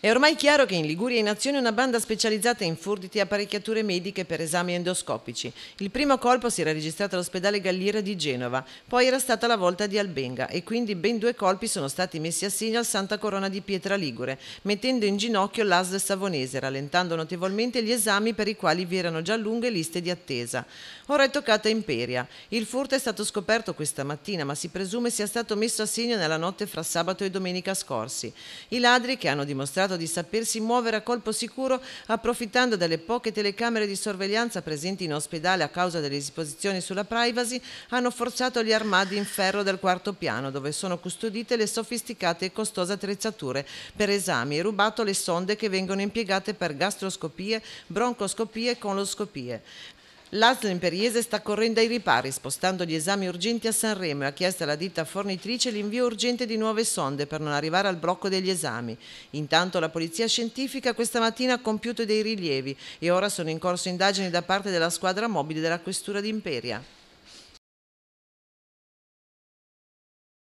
È ormai chiaro che in Liguria è in azione una banda specializzata in furti e apparecchiature mediche per esami endoscopici. Il primo colpo si era registrato all'ospedale Galliera di Genova, poi era stata la volta di Albenga e quindi ben due colpi sono stati messi a segno al Santa Corona di Pietra Ligure, mettendo in ginocchio l'ASD savonese, rallentando notevolmente gli esami per i quali vi erano già lunghe liste di attesa. Ora è toccata Imperia. Il furto è stato scoperto questa mattina, ma si presume sia stato messo a segno nella notte fra sabato e domenica scorsi. I ladri, che hanno dimostrato dimostrato di sapersi muovere a colpo sicuro approfittando delle poche telecamere di sorveglianza presenti in ospedale a causa delle disposizioni sulla privacy, hanno forzato gli armadi in ferro del quarto piano dove sono custodite le sofisticate e costose attrezzature per esami e rubato le sonde che vengono impiegate per gastroscopie, broncoscopie e coloscopie. L'Asl imperiese sta correndo ai ripari, spostando gli esami urgenti a Sanremo e ha chiesto alla ditta fornitrice l'invio urgente di nuove sonde per non arrivare al blocco degli esami. Intanto la polizia scientifica questa mattina ha compiuto dei rilievi e ora sono in corso indagini da parte della squadra mobile della questura d'Imperia.